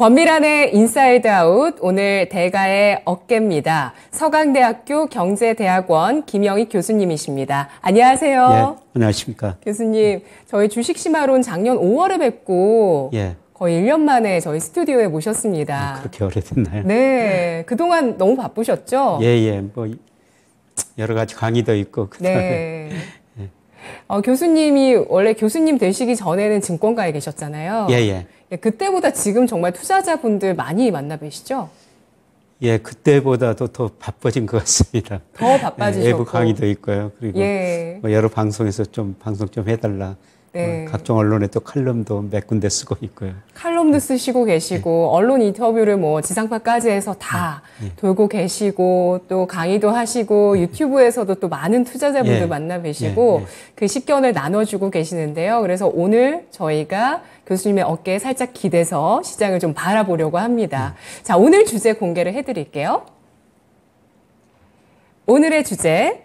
권미란의 인사이드 아웃 오늘 대가의 어깨입니다. 서강대학교 경제대학원 김영희 교수님이십니다. 안녕하세요. 예, 안녕하십니까. 교수님, 저희 주식심화론 작년 5월에 뵙고 예. 거의 1년 만에 저희 스튜디오에 모셨습니다. 아, 그렇게 오래됐나요? 네. 그동안 너무 바쁘셨죠? 예, 예. 뭐 여러 가지 강의도 있고 그다음에 네. 어, 교수님이 원래 교수님 되시기 전에는 증권가에 계셨잖아요. 예, 예. 예, 그때보다 지금 정말 투자자분들 많이 만나 뵈시죠? 예, 그때보다도 더 바빠진 것 같습니다. 더 바빠지셨고. 예부 강의도 있고요. 그리고 예. 뭐 여러 방송에서 좀 방송 좀 해달라. 뭐 네. 각종 언론에 또 칼럼도 몇 군데 쓰고 있고요. 칼럼도 네. 쓰시고 네. 계시고 네. 언론 인터뷰를 뭐 지상파까지 해서 다 네. 네. 돌고 계시고 또 강의도 하시고 유튜브에서도 또 많은 투자자분들 예. 만나 예. 뵈시고 예. 그 식견을 나눠주고 계시는데요. 그래서 오늘 저희가 교수님의 어깨에 살짝 기대서 시장을 좀 바라보려고 합니다. 자 오늘 주제 공개를 해드릴게요. 오늘의 주제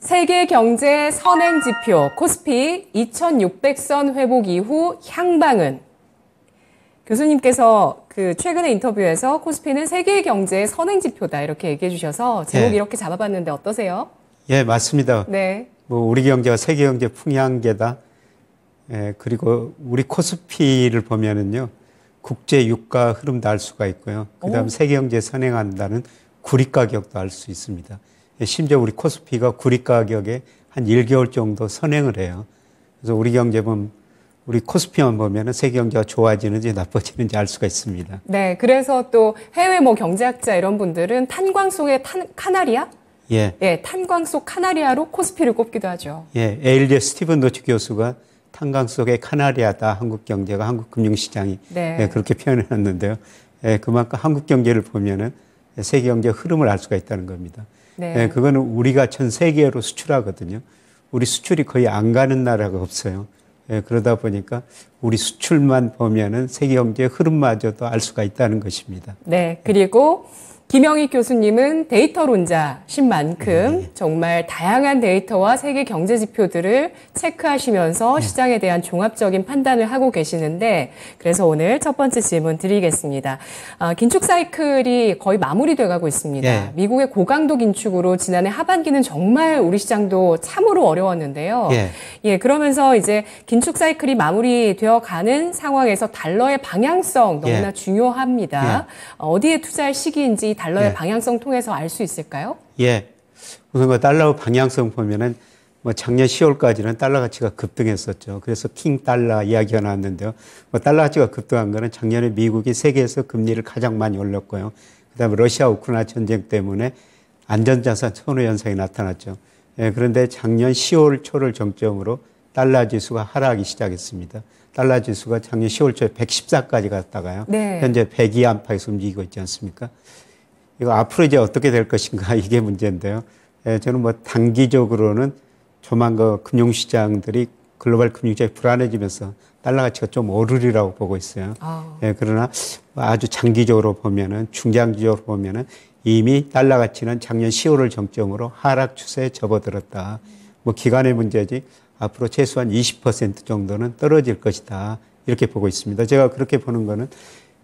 세계 경제 선행 지표 코스피 2600선 회복 이후 향방은 교수님께서 그최근에 인터뷰에서 코스피는 세계 경제의 선행 지표다 이렇게 얘기해 주셔서 제목 네. 이렇게 잡아봤는데 어떠세요? 예, 맞습니다. 네. 뭐 우리 경제가 세계 경제 풍향계다. 예, 그리고 우리 코스피를 보면은요. 국제 유가 흐름도 알 수가 있고요. 그다음 세계 경제 선행한다는 구리 가격도 알 수 있습니다. 예, 심지어 우리 코스피가 구리 가격에 한 1개월 정도 선행을 해요. 그래서 우리 경제 보면 우리 코스피만 보면 세계 경제가 좋아지는지 나빠지는지 알 수가 있습니다. 네, 그래서 또 해외 뭐 경제학자 이런 분들은 탄광 속의 탄, 카나리아? 예. 예, 탄광 속 카나리아로 코스피를 꼽기도 하죠. 예, 에일리 스티븐 노치 교수가 탄광 속의 카나리아다 한국 경제가 한국 금융시장이 네. 예, 그렇게 표현해 놨는데요. 예, 그만큼 한국 경제를 보면 세계 경제 흐름을 알 수가 있다는 겁니다. 네. 네 그거는 우리가 전 세계로 수출하거든요. 우리 수출이 거의 안 가는 나라가 없어요. 예, 그러다 보니까 우리 수출만 보면은 세계 경제의 흐름마저도 알 수가 있다는 것입니다. 네, 그리고 김영희 교수님은 데이터론자신 만큼 네. 정말 다양한 데이터와 세계 경제 지표들을 체크하시면서 네. 시장에 대한 종합적인 판단을 하고 계시는데 그래서 오늘 첫 번째 질문 드리겠습니다. 아, 긴축 사이클이 거의 마무리돼가고 있습니다. 네. 미국의 고강도 긴축으로 지난해 하반기는 정말 우리 시장도 참으로 어려웠는데요. 네. 예, 그러면서 이제 긴축 사이클이 마무리되 좁혀가는 상황에서 달러의 방향성 예. 너무나 예. 중요합니다. 예. 어, 어디에 투자할 시기인지 달러의 예. 방향성 통해서 알 수 있을까요? 예. 우선 그 달러 방향성 보면은 뭐 작년 10월까지는 달러 가치가 급등했었죠. 그래서 킹 달러 이야기가 나왔는데요. 뭐 달러 가치가 급등한 거는 작년에 미국이 세계에서 금리를 가장 많이 올렸고요. 그다음에 러시아 우크라이나 전쟁 때문에 안전자산 선호 현상이 나타났죠. 예, 그런데 작년 10월 초를 정점으로 달러 지수가 하락하기 시작했습니다. 달러 지수가 작년 10월 초에 114까지 갔다가요. 네. 현재 102 안팎에서 움직이고 있지 않습니까? 이거 앞으로 이제 어떻게 될 것인가 이게 문제인데요. 예, 저는 뭐 단기적으로는 조만간 그 금융시장들이 글로벌 금융시장이 불안해지면서 달러 가치가 좀 오르리라고 보고 있어요. 아. 예, 그러나 뭐 아주 장기적으로 보면은 중장기적으로 보면은 이미 달러 가치는 작년 10월을 정점으로 하락 추세에 접어들었다. 뭐 기간의 문제지 앞으로 최소한 20% 정도는 떨어질 것이다. 이렇게 보고 있습니다. 제가 그렇게 보는 거는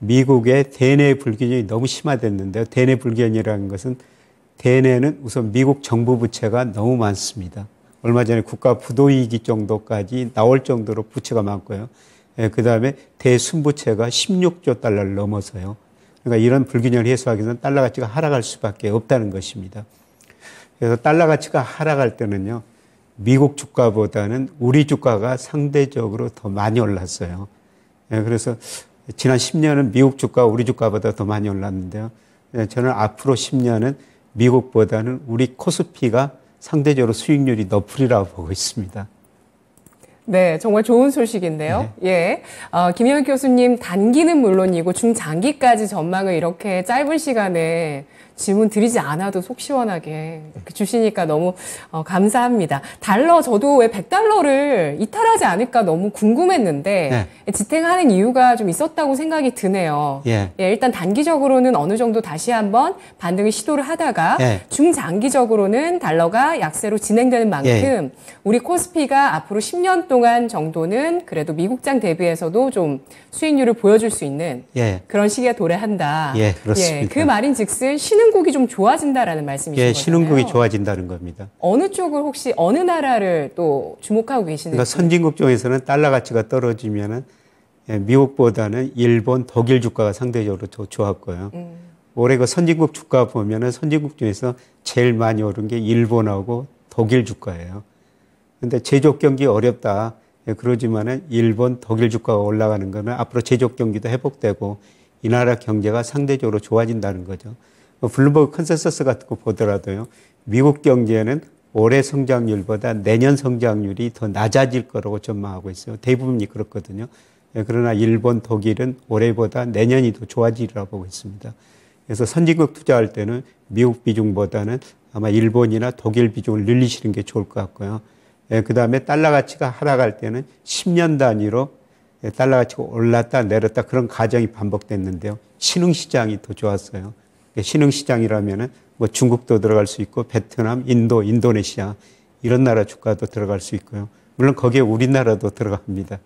미국의 대내 불균형이 너무 심화됐는데요. 대내 불균형이라는 것은 대내는 우선 미국 정부 부채가 너무 많습니다. 얼마 전에 국가 부도위기 정도까지 나올 정도로 부채가 많고요. 예, 그 다음에 대순부채가 16조 달러를 넘어서요. 그러니까 이런 불균형을 해소하기 위해서는 달러 가치가 하락할 수밖에 없다는 것입니다. 그래서 달러 가치가 하락할 때는요, 미국 주가보다는 우리 주가가 상대적으로 더 많이 올랐어요. 예, 그래서 지난 10년은 미국 주가 우리 주가보다 더 많이 올랐는데요. 예, 저는 앞으로 10년은 미국보다는 우리 코스피가 상대적으로 수익률이 높으리라고 보고 있습니다. 네, 정말 좋은 소식인데요. 네. 예. 어, 김현 교수님 단기는 물론이고 중장기까지 전망을 이렇게 짧은 시간에 질문 드리지 않아도 속 시원하게 주시니까 너무 어, 감사합니다. 달러 저도 왜 100달러를 이탈하지 않을까 너무 궁금했는데 네. 지탱하는 이유가 좀 있었다고 생각이 드네요. 예. 예. 일단 단기적으로는 어느 정도 다시 한번 반등을 시도를 하다가 예. 중장기적으로는 달러가 약세로 진행되는 만큼 예. 우리 코스피가 앞으로 10년 동안 정도는 그래도 미국장 대비해서도 좀 수익률을 보여줄 수 있는 예. 그런 시기에 도래한다. 예, 그렇습니다. 예, 그 말인즉슨 쉬는 신흥국이 좀 좋아진다라는 말씀이신 예, 거잖 신흥국이 좋아진다는 겁니다. 어느 쪽을 혹시 어느 나라를 또 주목하고 계시는지. 그러니까 선진국 중에서는 달러 가치가 떨어지면 예, 미국보다는 일본, 독일 주가가 상대적으로 더 좋았고요. 음. 올해 그 선진국 주가 보면 선진국 중에서 제일 많이 오른 게 일본하고 독일 주가예요. 근데 제조 경기 어렵다. 예, 그러지만은 일본, 독일 주가가 올라가는 거는 앞으로 제조 경기도 회복되고 이 나라 경제가 상대적으로 좋아진다는 거죠. 그 블룸버그 컨센서스 같은 거 보더라도요. 미국 경제는 올해 성장률보다 내년 성장률이 더 낮아질 거라고 전망하고 있어요. 대부분이 그렇거든요. 예, 그러나 일본, 독일은 올해보다 내년이 더 좋아지리라 보고 있습니다. 그래서 선진국 투자할 때는 미국 비중보다는 아마 일본이나 독일 비중을 늘리시는 게 좋을 것 같고요. 예, 그 다음에 달러 가치가 하락할 때는 10년 단위로 예, 달러 가치가 올랐다 내렸다 그런 과정이 반복됐는데요. 신흥시장이 더 좋았어요. 신흥시장이라면 뭐 중국도 들어갈 수 있고 베트남, 인도, 인도네시아 이런 나라 주가도 들어갈 수 있고요. 물론 거기에 우리나라도 들어갑니다.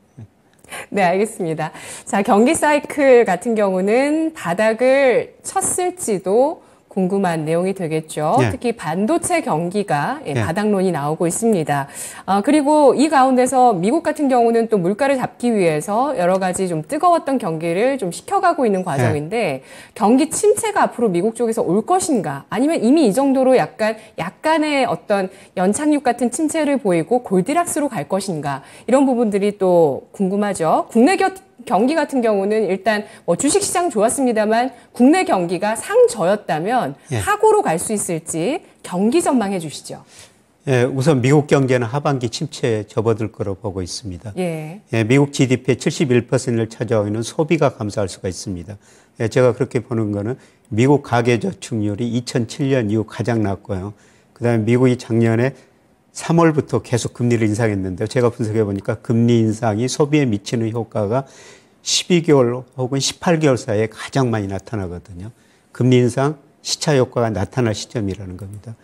네, 알겠습니다. 자, 경기 사이클 같은 경우는 바닥을 쳤을지도 궁금한 내용이 되겠죠. 예. 특히 반도체 경기가 예, 예, 바닥론이 나오고 있습니다. 아, 그리고 이 가운데서 미국 같은 경우는 또 물가를 잡기 위해서 여러 가지 좀 뜨거웠던 경기를 좀 식혀가고 있는 과정인데 예. 경기 침체가 앞으로 미국 쪽에서 올 것인가 아니면 이미 이 정도로 약간 약간의 어떤 연착륙 같은 침체를 보이고 골디락스로 갈 것인가 이런 부분들이 또 궁금하죠. 국내 곁 경기 같은 경우는 일단 뭐 주식시장 좋았습니다만 국내 경기가 상저였다면 예. 하고로 갈 수 있을지 경기 전망해 주시죠. 예, 우선 미국 경제는 하반기 침체에 접어들 거로 보고 있습니다. 예. 예 미국 GDP의 71%를 차지하는 소비가 감소할 수가 있습니다. 예, 제가 그렇게 보는 거는 미국 가계저축률이 2007년 이후 가장 낮고요. 그다음에 미국이 작년에 3월부터 계속 금리를 인상했는데 제가 분석해 보니까 금리 인상이 소비에 미치는 효과가 12개월 혹은 18개월 사이에 가장 많이 나타나거든요. 금리 인상 시차 효과가 나타날 시점이라는 겁니다.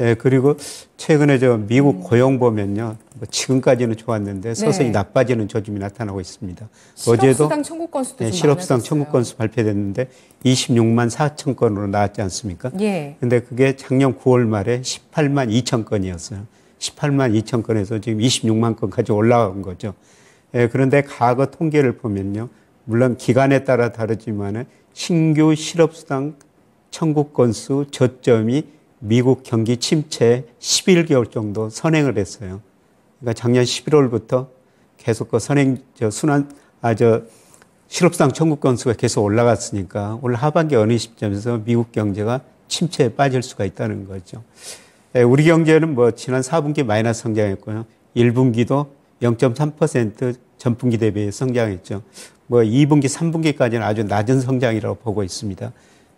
예, 그리고 최근에 저 미국 음. 고용 보면요. 뭐 지금까지는 좋았는데 서서히 네. 나빠지는 조짐이 나타나고 있습니다. 어제도 실업수당 청구 건수도 예, 실업수당 청구 건수 발표됐는데 26만 4천 건으로 나왔지 않습니까? 예. 근데 그게 작년 9월 말에 18만 2천 건이었어요. 18만 2천 건에서 지금 26만 건까지 올라간 거죠. 예, 그런데 과거 통계를 보면요. 물론 기간에 따라 다르지만 신규 실업수당 청구 건수 저점이 미국 경기 침체 11개월 정도 선행을 했어요. 그러니까 작년 11월부터 계속 그 선행 저 순환 아저실업수당 청구 건수가 계속 올라갔으니까 올 하반기 어느 시점에서 미국 경제가 침체에 빠질 수가 있다는 거죠. 예, 우리 경제는 뭐 지난 4분기 마이너스 성장했고요. 1분기도 0.3% 전분기 대비 성장했죠. 뭐 2분기, 3분기까지는 아주 낮은 성장이라고 보고 있습니다.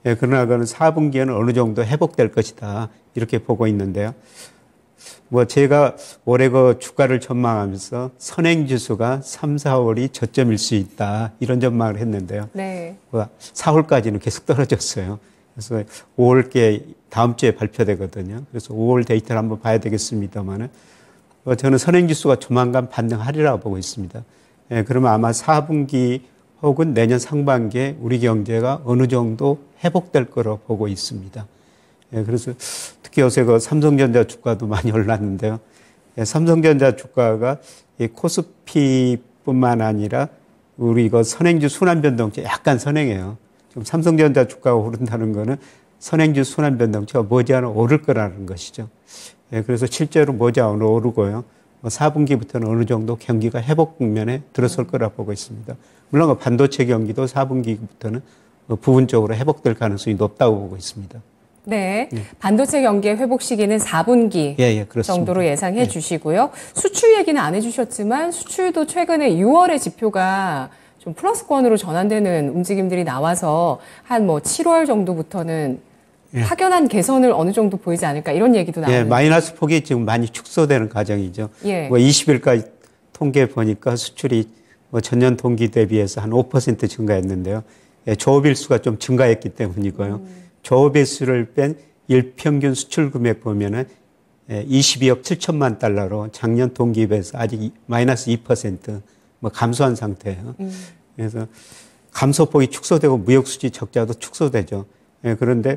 예, 그러나 그는 4분기에는 어느 정도 회복될 것이다. 이렇게 보고 있는데요. 뭐 제가 올해 그 주가를 전망하면서 선행 지수가 3, 4월이 저점일 수 있다. 이런 전망을 했는데요. 네. 4월까지는 뭐 계속 떨어졌어요. 그래서 5월께 다음 주에 발표되거든요. 그래서 5월 데이터를 한번 봐야 되겠습니다만은 어, 저는 선행지수가 조만간 반등하리라고 보고 있습니다. 예, 그러면 아마 4분기 혹은 내년 상반기에 우리 경제가 어느 정도 회복될 거로 보고 있습니다. 예, 그래서 특히 요새 그 삼성전자 주가도 많이 올랐는데요. 예, 삼성전자 주가가 이 코스피뿐만 아니라 우리 이거 선행지 순환 변동체 약간 선행해요. 좀 삼성전자 주가가 오른다는 거는 선행지 순환 변동체가 머지않아 오를 거라는 것이죠. 예, 그래서 실제로 모자안 오르고요. 4분기부터는 뭐 어느 정도 경기가 회복 국면에 들어설 거라 보고 있습니다. 물론 그 반도체 경기도 4분기부터는 뭐 부분적으로 회복될 가능성이 높다고 보고 있습니다. 네. 네. 반도체 경기의 회복 시기는 4분기 예, 예, 정도로 예상해 예. 주시고요. 수출 얘기는 안 해주셨지만 수출도 최근에 6월의 지표가 좀 플러스권으로 전환되는 움직임들이 나와서 한 뭐 7월 정도부터는 예. 확연한 개선을 어느 정도 보이지 않을까 이런 얘기도 나와요. 예, 마이너스 폭이 지금 많이 축소되는 과정이죠. 예. 뭐 20일까지 통계 보니까 수출이 뭐 전년 동기 대비해서 한 5% 증가했는데요. 예, 조업일수가 좀 증가했기 때문이고요. 음. 조업일수를 뺀 일평균 수출 금액 보면은 22억 예, 7천만 달러로 작년 동기에 비해서 아직 마이너스 2%뭐 감소한 상태예요. 음. 그래서 감소폭이 축소되고 무역 수지 적자도 축소되죠. 예, 그런데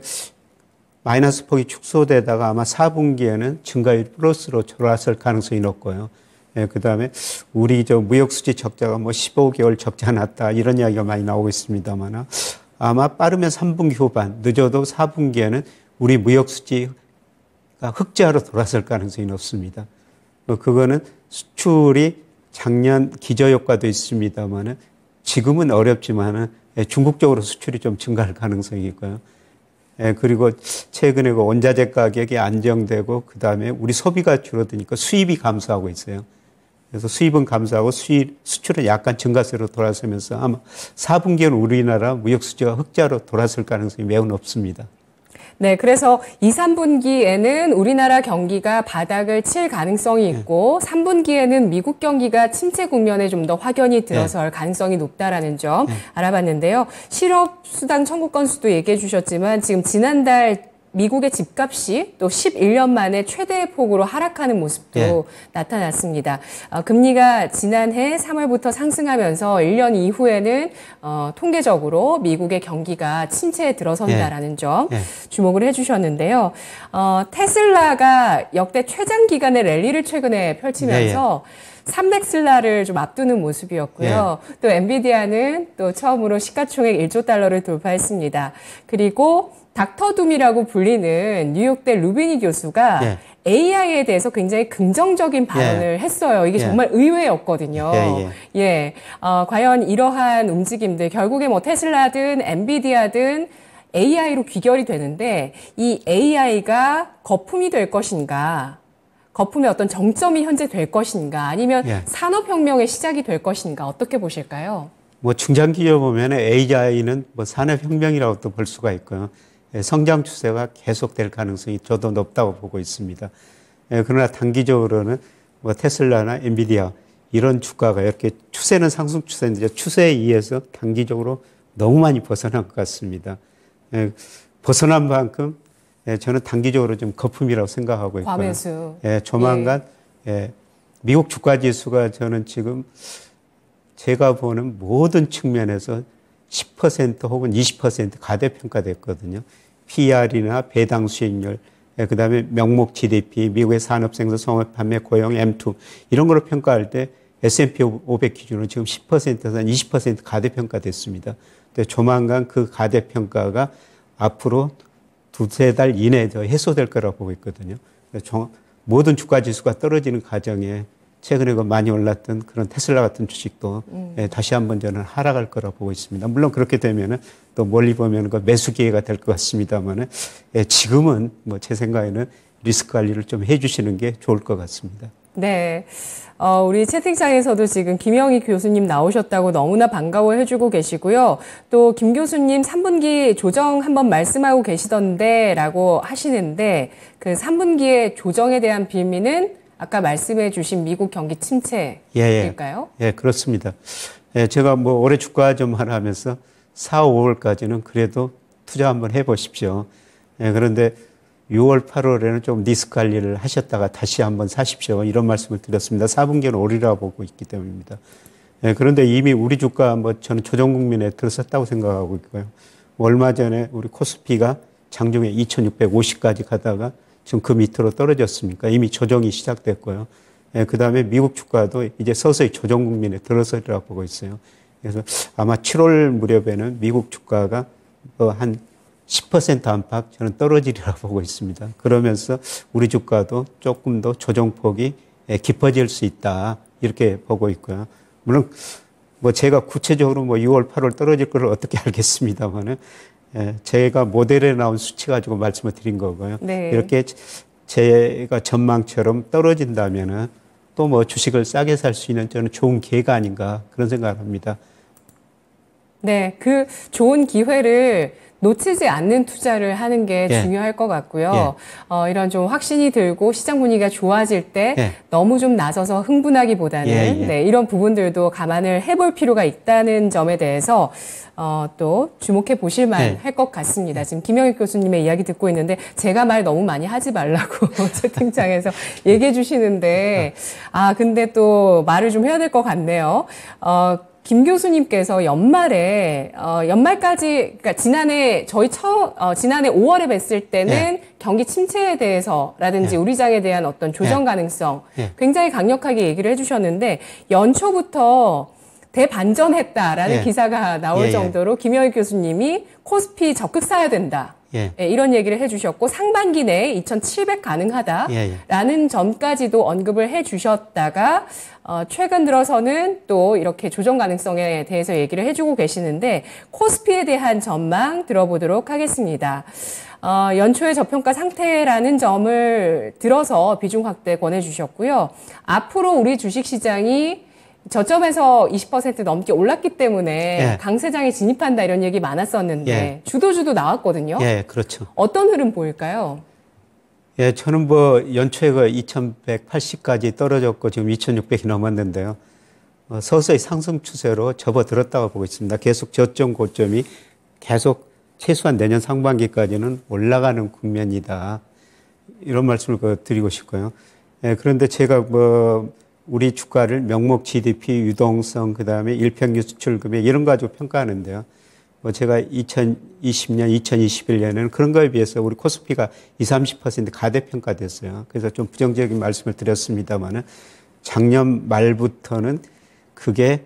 마이너스 폭이 축소되다가 아마 4분기에는 증가율 플러스로 돌아설 가능성이 높고요. 예, 그 다음에 우리 저 무역수지 적자가 뭐 15개월 적자 났다 이런 이야기가 많이 나오고 있습니다만 아마 빠르면 3분기 후반, 늦어도 4분기에는 우리 무역수지가 흑자로 돌아설 가능성이 높습니다. 뭐 그거는 수출이 작년 기저효과도 있습니다만 지금은 어렵지만 예, 중국 적으로 수출이 좀 증가할 가능성이 있고요. 예, 그리고 최근에 그 원자재 가격이 안정되고 그 다음에 우리 소비가 줄어드니까 수입이 감소하고 있어요. 그래서 수입은 감소하고 수입, 수출은 약간 증가세로 돌아서면서 아마 4분기에는 우리나라 무역수지가 흑자로 돌아설 가능성이 매우 높습니다. 네, 그래서 2, 3분기에는 우리나라 경기가 바닥을 칠 가능성이 네. 있고 네. 3분기에는 미국 경기가 침체 국면에 좀 더 확연히 네. 들어설 네. 가능성이 높다라는 점 네. 알아봤는데요. 실업 수당 청구 건수도 얘기해 주셨지만 지금 지난달 미국의 집값이 또 11년 만에 최대 폭으로 하락하는 모습도 예. 나타났습니다. 어, 금리가 지난해 3월부터 상승하면서 1년 이후에는 어, 통계적으로 미국의 경기가 침체에 들어선다라는 예. 점 예. 주목을 해주셨는데요. 어, 테슬라가 역대 최장 기간의 랠리를 최근에 펼치면서 예. 300슬라를 예. 좀 앞두는 모습이었고요. 예. 또 엔비디아는 또 처음으로 시가총액 1조 달러를 돌파했습니다. 그리고 닥터둠이라고 불리는 뉴욕대 루비니 교수가 예. 네. AI에 대해서 굉장히 긍정적인 예. 발언을 예. 했어요. 이게 예. 정말 의외였거든요. 예, 예, 예. 어, 과연 이러한 움직임들 결국에 뭐 테슬라든 엔비디아든 AI로 귀결이 되는데 이 AI가 거품이 될 것인가? 거품의 어떤 정점이 현재 될 것인가? 아니면 예. 산업혁명의 시작이 될 것인가? 어떻게 보실까요? 뭐 중장기에 보면 AI는 뭐 산업혁명이라고 또볼 수가 있고요. 예, 성장 추세가 계속될 가능성이 저도 높다고 보고 있습니다. 예, 그러나 단기적으로는 뭐 테슬라나 엔비디아 이런 주가가 이렇게 추세는 상승 추세인데 추세에 의해서 단기적으로 너무 많이 벗어난 것 같습니다. 예, 벗어난 만큼 저는 단기적으로 좀 거품이라고 생각하고 있고요. 예, 조만간 예. 미국 주가 지수가 저는 지금 제가 보는 모든 측면에서 10% 혹은 20% 가대평가됐거든요. PR이나 배당 수익률, 예, 그 다음에 명목 GDP, 미국의 산업생산 성업 판매 고용 M2 이런 걸로 평가할 때 S&P 500 기준으로 지금 10%에서 한20% 가대평가됐습니다. 근데 조만간 그 가대평가가 앞으로 두세 달 이내에 해소될 거라고 보고 있거든요. 모든 주가 지수가 떨어지는 과정에 최근에 그 많이 올랐던 그런 테슬라 같은 주식도 음. 예, 다시 한번 저는 하락할 거라 보고 있습니다. 물론 그렇게 되면은 또 멀리 보면 그 매수 기회가 될 것 같습니다만은 예, 지금은 뭐 제 생각에는 리스크 관리를 좀 해주시는 게 좋을 것 같습니다. 네. 어, 우리 채팅창에서도 지금 김영희 교수님 나오셨다고 너무나 반가워 해주고 계시고요. 또 김 교수님 3분기 조정 한번 말씀하고 계시던데 라고 하시는데 그 3분기의 조정에 대한 비밀은 아까 말씀해 주신 미국 경기 침체일까요? 예, 예. 예 그렇습니다. 예, 제가 뭐 올해 주가 좀 하라 하면서 4, 5월까지는 그래도 투자 한번 해 보십시오. 예, 그런데 6월, 8월에는 좀 리스크 관리를 하셨다가 다시 한번 사십시오. 이런 말씀을 드렸습니다. 4분기는 오리라 보고 있기 때문입니다. 예, 그런데 이미 우리 주가 뭐 저는 조정 국민에 들어섰다고 생각하고 있고요. 얼마 전에 우리 코스피가 장중에 2650까지 가다가 지금 그 밑으로 떨어졌습니까? 이미 조정이 시작됐고요. 예, 그 다음에 미국 주가도 이제 서서히 조정 국민에 들어서리라고 보고 있어요. 그래서 아마 7월 무렵에는 미국 주가가 뭐 한10% 안팎 저는 떨어지리라고 보고 있습니다. 그러면서 우리 주가도 조금 더 조정폭이 예, 깊어질 수 있다. 이렇게 보고 있고요. 물론 뭐 제가 구체적으로 뭐 6월, 8월 떨어질 걸 어떻게 알겠습니다만은 예, 제가 모델에 나온 수치 가지고 말씀을 드린 거고요. 네. 이렇게 제가 전망처럼 떨어진다면은 또 뭐 주식을 싸게 살 수 있는 저는 좋은 기회가 아닌가 그런 생각을 합니다. 네, 그 좋은 기회를 놓치지 않는 투자를 하는 게 예. 중요할 것 같고요. 예. 어, 이런 좀 확신이 들고 시장 분위기가 좋아질 때 예. 너무 좀 나서서 흥분하기보다는 예, 예. 네, 이런 부분들도 감안을 해볼 필요가 있다는 점에 대해서 어, 또 주목해 보실만 예. 할것 같습니다. 지금 김영익 교수님의 이야기 듣고 있는데 제가 말 너무 많이 하지 말라고 채팅창에서 얘기해 주시는데 아 근데 또 말을 좀 해야 될 것 같네요. 어, 김 교수님께서 연말에 어, 연말까지 그러니까 지난해 저희 처 어, 지난해 5월에 뵀을 때는 예. 경기 침체에 대해서라든지 예. 우리장에 대한 어떤 조정 예. 가능성 예. 굉장히 강력하게 얘기를 해주셨는데 연초부터 대반전했다라는 예. 기사가 나올 예, 정도로 김영익 교수님이 코스피 적극 사야 된다. 예. 예, 이런 얘기를 해주셨고 상반기 내에 2,700 가능하다라는 예, 예, 점까지도 언급을 해주셨다가 어, 최근 들어서는 또 이렇게 조정 가능성에 대해서 얘기를 해주고 계시는데 코스피에 대한 전망 들어보도록 하겠습니다. 어, 연초의 저평가 상태라는 점을 들어서 비중 확대 권해주셨고요. 앞으로 우리 주식시장이 저점에서 20% 넘게 올랐기 때문에 예. 강세장에 진입한다 이런 얘기 많았었는데 예. 주도주도 나왔거든요. 예, 그렇죠. 어떤 흐름 보일까요? 예, 저는 뭐 연초에 그 2180까지 떨어졌고 지금 2600이 넘었는데요. 어, 서서히 상승 추세로 접어들었다고 보고 있습니다. 계속 저점 고점이 계속 최소한 내년 상반기까지는 올라가는 국면이다. 이런 말씀을 그 드리고 싶고요. 예, 그런데 제가 뭐 우리 주가를 명목 GDP, 유동성, 그 다음에 일평균 수출금액 이런 거 가지고 평가하는데요. 뭐 제가 2020년, 2021년에는 그런 거에 비해서 우리 코스피가 20, 30% 가대평가됐어요. 그래서 좀 부정적인 말씀을 드렸습니다만은 작년 말부터는 그게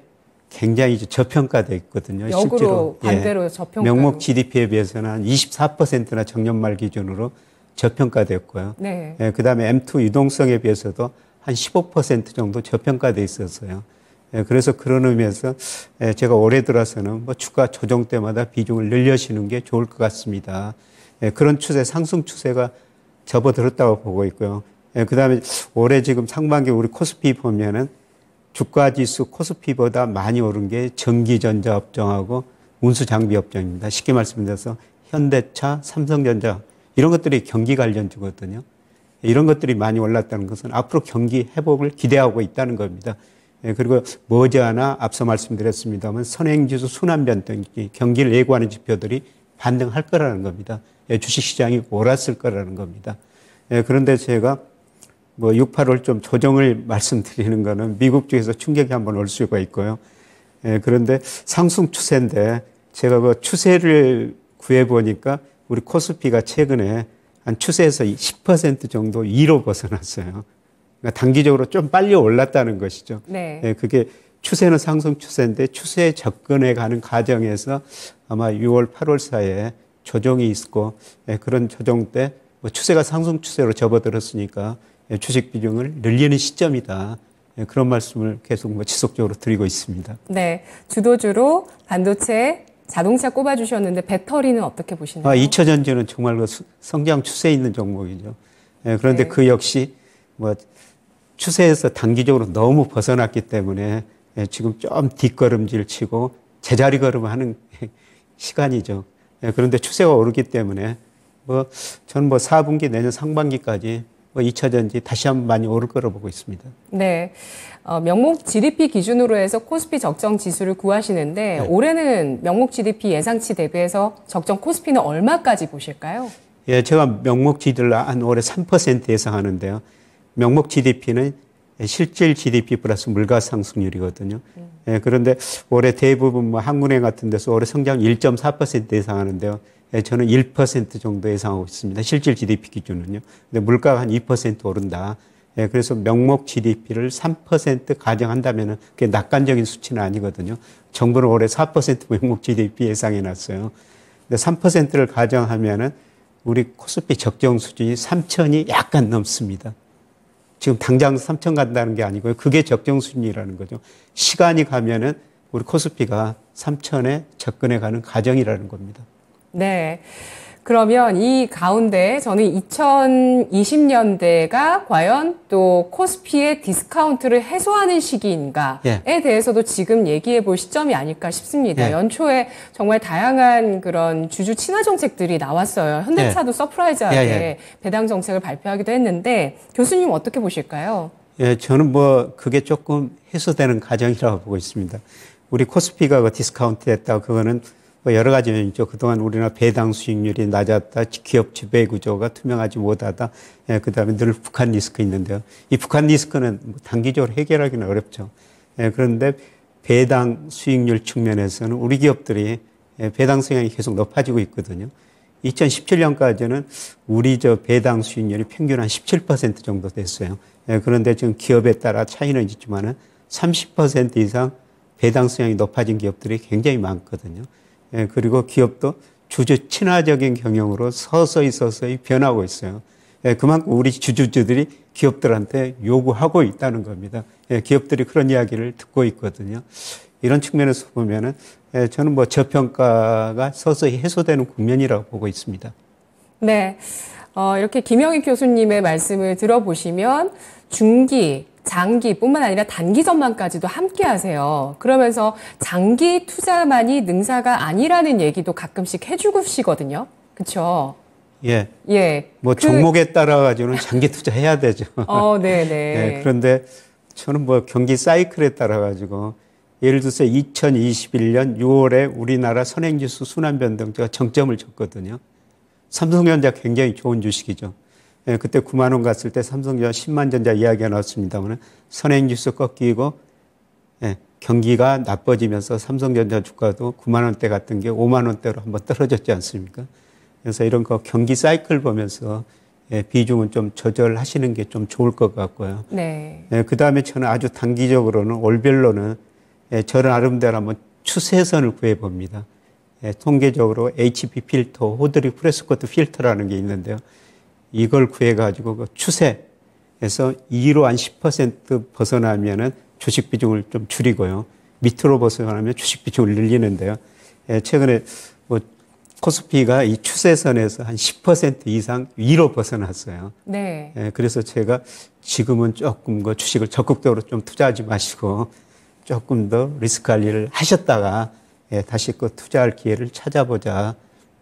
굉장히 저평가돼 있거든요. 실제로 예. 반대로 예, 저평가 명목 GDP에 비해서는 한 24%나 작년 말 기준으로 저평가됐고요. 네. 예, 그다음에 M2 유동성에 비해서도 한15% 정도 저평가돼 있었어요. 예, 그래서 그런 의미에서 예, 제가 올해 들어서는 뭐 주가 조정 때마다 비중을 늘려시는 게 좋을 것 같습니다. 예, 그런 추세, 상승 추세가 접어들었다고 보고 있고요. 그 다음에 올해 지금 상반기 우리 코스피 보면은 주가 지수 코스피보다 많이 오른 게 전기전자 업종하고 운수장비 업종입니다. 쉽게 말씀드려서 현대차, 삼성전자 이런 것들이 경기 관련주거든요. 이런 것들이 많이 올랐다는 것은 앞으로 경기 회복을 기대하고 있다는 겁니다. 예, 그리고 머지않아 앞서 말씀드렸습니다만 선행지수 순환변 등 경기를 예고하는 지표들이 반등할 거라는 겁니다. 예, 주식시장이 올랐을 거라는 겁니다. 예, 그런데 제가 뭐 6, 8월 좀 조정을 말씀드리는 거는 미국 쪽에서 충격이 한번 올 수가 있고요. 그런데 상승 추세인데 제가 그 추세를 구해보니까 우리 코스피가 최근에 한 추세에서 10% 정도 위로 벗어났어요. 그러니까 단기적으로 좀 빨리 올랐다는 것이죠. 네. 네 그게 추세는 상승 추세인데 추세에 접근해 가는 과정에서 아마 6월, 8월 사이에 조정이 있고 예, 그런 조정 때뭐 추세가 상승 추세로 접어들었으니까 예, 주식 비중을 늘리는 시점이다. 예, 그런 말씀을 계속 뭐 지속적으로 드리고 있습니다. 네, 주도주로 반도체, 자동차 꼽아주셨는데 배터리는 어떻게 보시나요? 아, 2차 전지는 정말 그 성장 추세에 있는 종목이죠. 예, 그런데 네. 그 역시 뭐 추세에서 단기적으로 너무 벗어났기 때문에 예, 지금 좀 뒷걸음질 치고 제자리 걸음하는 시간이죠. 예, 그런데 추세가 오르기 때문에 뭐 저는 뭐 4분기 내년 상반기까지 2차 뭐 전지 다시 한번 많이 오를 거로 보고 있습니다. 네. 어, 명목 GDP 기준으로 해서 코스피 적정 지수를 구하시는데 네. 올해는 명목 GDP 예상치 대비해서 적정 코스피는 얼마까지 보실까요? 예, 제가 명목 GDP를 한 올해 3% 예상하는데요. 명목 GDP는 실질 GDP 플러스 물가 상승률이거든요. 음. 예, 그런데 올해 대부분 뭐 한국은행 같은 데서 올해 성장 1.4% 예상하는데요. 예, 저는 1% 정도 예상하고 있습니다. 실질 GDP 기준은요. 근데 물가가 한 2% 오른다. 예, 그래서 명목 GDP를 3% 가정한다면 그게 낙관적인 수치는 아니거든요. 정부는 올해 4% 명목 GDP 예상해 놨어요. 근데 3%를 가정하면 우리 코스피 적정 수준이 3천이 약간 넘습니다. 지금 당장 3천 간다는 게 아니고요. 그게 적정 수준이라는 거죠. 시간이 가면은 우리 코스피가 3천에 접근해 가는 가정이라는 겁니다. 네. 그러면 이 가운데 저는 2020년대가 과연 또 코스피의 디스카운트를 해소하는 시기인가에 예. 대해서도 지금 얘기해 볼 시점이 아닐까 싶습니다. 예. 연초에 정말 다양한 그런 주주 친화 정책들이 나왔어요. 현대차도 예. 서프라이즈하게 예, 예. 배당 정책을 발표하기도 했는데 교수님 어떻게 보실까요? 예, 저는 뭐 그게 조금 해소되는 과정이라고 보고 있습니다. 우리 코스피가 그 디스카운트 됐다 그거는 뭐 여러 가지 면이죠. 그동안 우리나라 배당 수익률이 낮았다, 기업 지배 구조가 투명하지 못하다, 예, 그 다음에 늘 북한 리스크 있는데요. 이 북한 리스크는 뭐 단기적으로 해결하기는 어렵죠. 예, 그런데 배당 수익률 측면에서는 우리 기업들이 예, 배당 성향이 계속 높아지고 있거든요. 2017년까지는 우리 저 배당 수익률이 평균 한 17% 정도 됐어요. 예, 그런데 지금 기업에 따라 차이는 있지만은 30% 이상 배당 성향이 높아진 기업들이 굉장히 많거든요. 예, 그리고 기업도 주주 친화적인 경영으로 서서히 서서히 변하고 있어요. 예, 그만큼 우리 주주들이 기업들한테 요구하고 있다는 겁니다. 예, 기업들이 그런 이야기를 듣고 있거든요. 이런 측면에서 보면은 저는 뭐 저평가가 서서히 해소되는 국면이라고 보고 있습니다. 네. 어, 이렇게 김영익 교수님의 말씀을 들어보시면 중기, 장기뿐만 아니라 단기 전망까지도 함께 하세요. 그러면서 장기 투자만이 능사가 아니라는 얘기도 가끔씩 해주시거든요. 그렇죠? 예. 예. 뭐 그... 종목에 따라 가지고는 장기 투자해야 되죠. 어, 네, 네. 예, 그런데 저는 뭐 경기 사이클에 따라 가지고 예를 들어서 2021년 6월에 우리나라 선행지수 순환변동제가 정점을 쳤거든요. 삼성전자 굉장히 좋은 주식이죠. 예, 그때 9만 원 갔을 때 삼성전자 10만 전자 이야기가 나왔습니다만 선행 뉴스 꺾이고 예, 경기가 나빠지면서 삼성전자 주가도 9만 원대 같은 게 5만 원대로 한번 떨어졌지 않습니까? 그래서 이런 거 경기 사이클 보면서 예, 비중은 좀 조절하시는 게 좀 좋을 것 같고요. 네. 그 다음에 저는 아주 단기적으로는 올별로는 저를 아름대로 한번 추세선을 구해봅니다. 통계적으로 HP 필터, 호드리 프레스코트 필터라는 게 있는데요. 이걸 구해가지고 그 추세에서 2로 한 10% 벗어나면은 주식 비중을 좀 줄이고요. 밑으로 벗어나면 주식 비중을 늘리는데요. 예, 최근에 뭐 코스피가 이 추세선에서 한 10% 이상 위로 벗어났어요. 네. 예, 그래서 제가 지금은 조금 그 주식을 적극적으로 좀 투자하지 마시고 조금 더 리스크 관리를 하셨다가 예, 다시 그 투자할 기회를 찾아보자.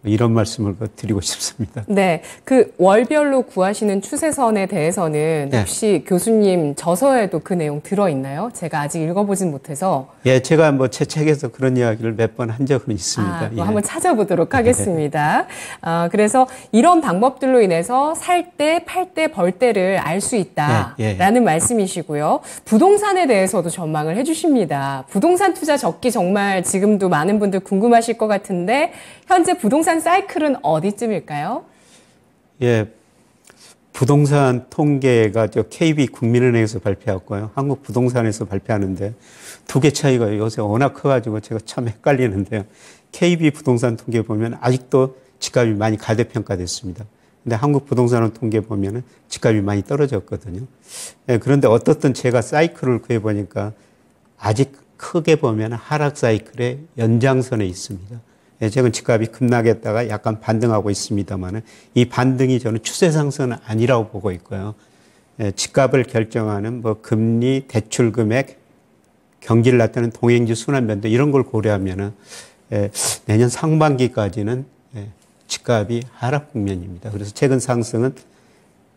이런 말씀을 드리고 싶습니다. 네. 그 월별로 구하시는 추세선에 대해서는 네. 혹시 교수님 저서에도 그 내용 들어있나요? 제가 아직 읽어보진 못해서. 예, 제가 뭐 제 책에서 그런 이야기를 몇 번 한 적은 있습니다. 아, 뭐 예. 한번 찾아보도록 네. 하겠습니다. 네. 아, 그래서 이런 방법들로 인해서 살 때, 팔 때, 벌 때를 알 수 있다라는 예, 예. 말씀이시고요. 부동산에 대해서도 전망을 해주십니다. 부동산 투자 적기 정말 지금도 많은 분들 궁금하실 것 같은데 현재 부동산 부동산 사이클은 어디쯤일까요? 예, 부동산 통계가 저 KB 국민은행에서 발표했고요. 한국 부동산에서 발표하는데 두 개 차이가 요새 워낙 커가지고 제가 참 헷갈리는데요. KB 부동산 통계 보면 아직도 집값이 많이 가대평가됐습니다. 근데 한국 부동산 통계 보면은 집값이 많이 떨어졌거든요. 예, 그런데 어떻든 제가 사이클을 구해보니까 아직 크게 보면 하락 사이클의 연장선에 있습니다. 최근 집값이 급락했다가 약간 반등하고 있습니다만 이 반등이 저는 추세 상승은 아니라고 보고 있고요. 예, 집값을 결정하는 뭐 금리, 대출 금액, 경기를 나타내는 동행지 순환변동 이런 걸 고려하면은 예, 내년 상반기까지는 예, 집값이 하락 국면입니다. 그래서 최근 상승은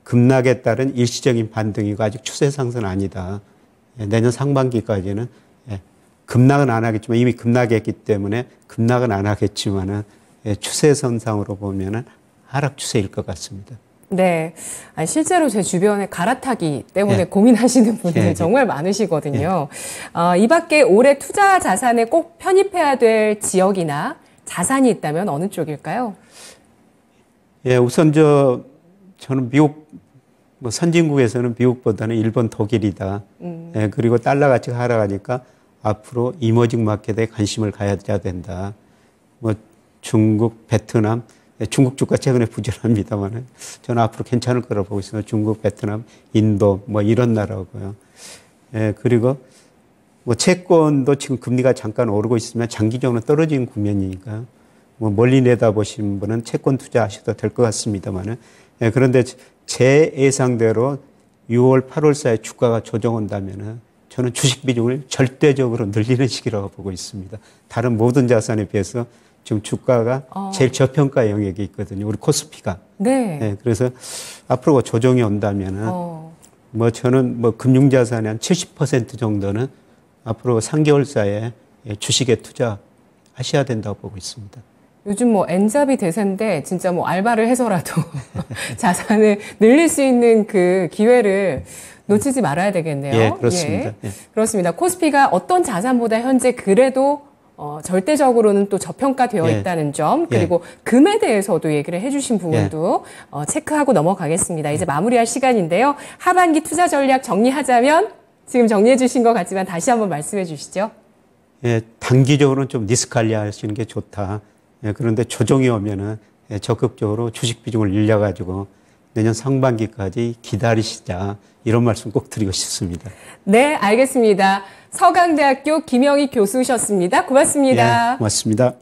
급락에 따른 일시적인 반등이고 아직 추세 상승은 아니다. 내년 상반기까지는 급락은 안 하겠지만 이미 급락했기 때문에 급락은 안 하겠지만은 예, 추세선상으로 보면은 하락 추세일 것 같습니다. 네. 아니, 실제로 제 주변에 갈아타기 때문에 예. 고민하시는 분들 예, 예. 정말 많으시거든요. 예. 어, 이 밖에 올해 투자 자산에 꼭 편입해야 될 지역이나 자산이 있다면 어느 쪽일까요? 예, 우선 저, 저는 미국, 뭐 선진국에서는 미국보다는 일본, 독일이다. 음. 예, 그리고 달러 가치가 하락하니까 앞으로 이머징 마켓에 관심을 가져야 된다. 뭐 중국, 베트남, 중국 주가 최근에 부진합니다만 저는 앞으로 괜찮을 거라고 보고 있습니다. 중국, 베트남, 인도 뭐 이런 나라고요. 예, 그리고 뭐 채권도 지금 금리가 잠깐 오르고 있으면 장기적으로 떨어지 국면이니까 뭐 멀리 내다보시 분은 채권 투자하셔도 될 것 같습니다만은 예, 그런데 제 예상대로 6월, 8월 사이 주가가 조정 온다면은 저는 주식 비중을 절대적으로 늘리는 시기라고 보고 있습니다. 다른 모든 자산에 비해서 지금 주가가 어. 제일 저평가 영역에 있거든요. 우리 코스피가. 네. 네 그래서 앞으로 뭐 조정이 온다면은 어. 뭐 저는 뭐 금융자산의 한 70% 정도는 앞으로 3개월 사이에 주식에 투자하셔야 된다고 보고 있습니다. 요즘 뭐 엔잡이 대세인데 진짜 뭐 알바를 해서라도 자산을 늘릴 수 있는 그 기회를 놓치지 말아야 되겠네요. 예, 그렇습니다. 예. 예. 그렇습니다. 코스피가 어떤 자산보다 현재 그래도 어, 절대적으로는 또 저평가되어 예. 있다는 점 예. 그리고 예. 금에 대해서도 얘기를 해주신 부분도 예. 어, 체크하고 넘어가겠습니다. 이제 마무리할 시간인데요. 하반기 투자 전략 정리하자면 지금 정리해 주신 것 같지만 다시 한번 말씀해 주시죠. 예, 단기적으로는 좀 리스크 관리하시는 게 좋다. 예, 그런데 조정이 오면은 적극적으로 주식 비중을 늘려가지고 내년 상반기까지 기다리시자 이런 말씀 꼭 드리고 싶습니다. 네, 알겠습니다. 서강대학교 김영희 교수셨습니다. 고맙습니다. 예, 고맙습니다.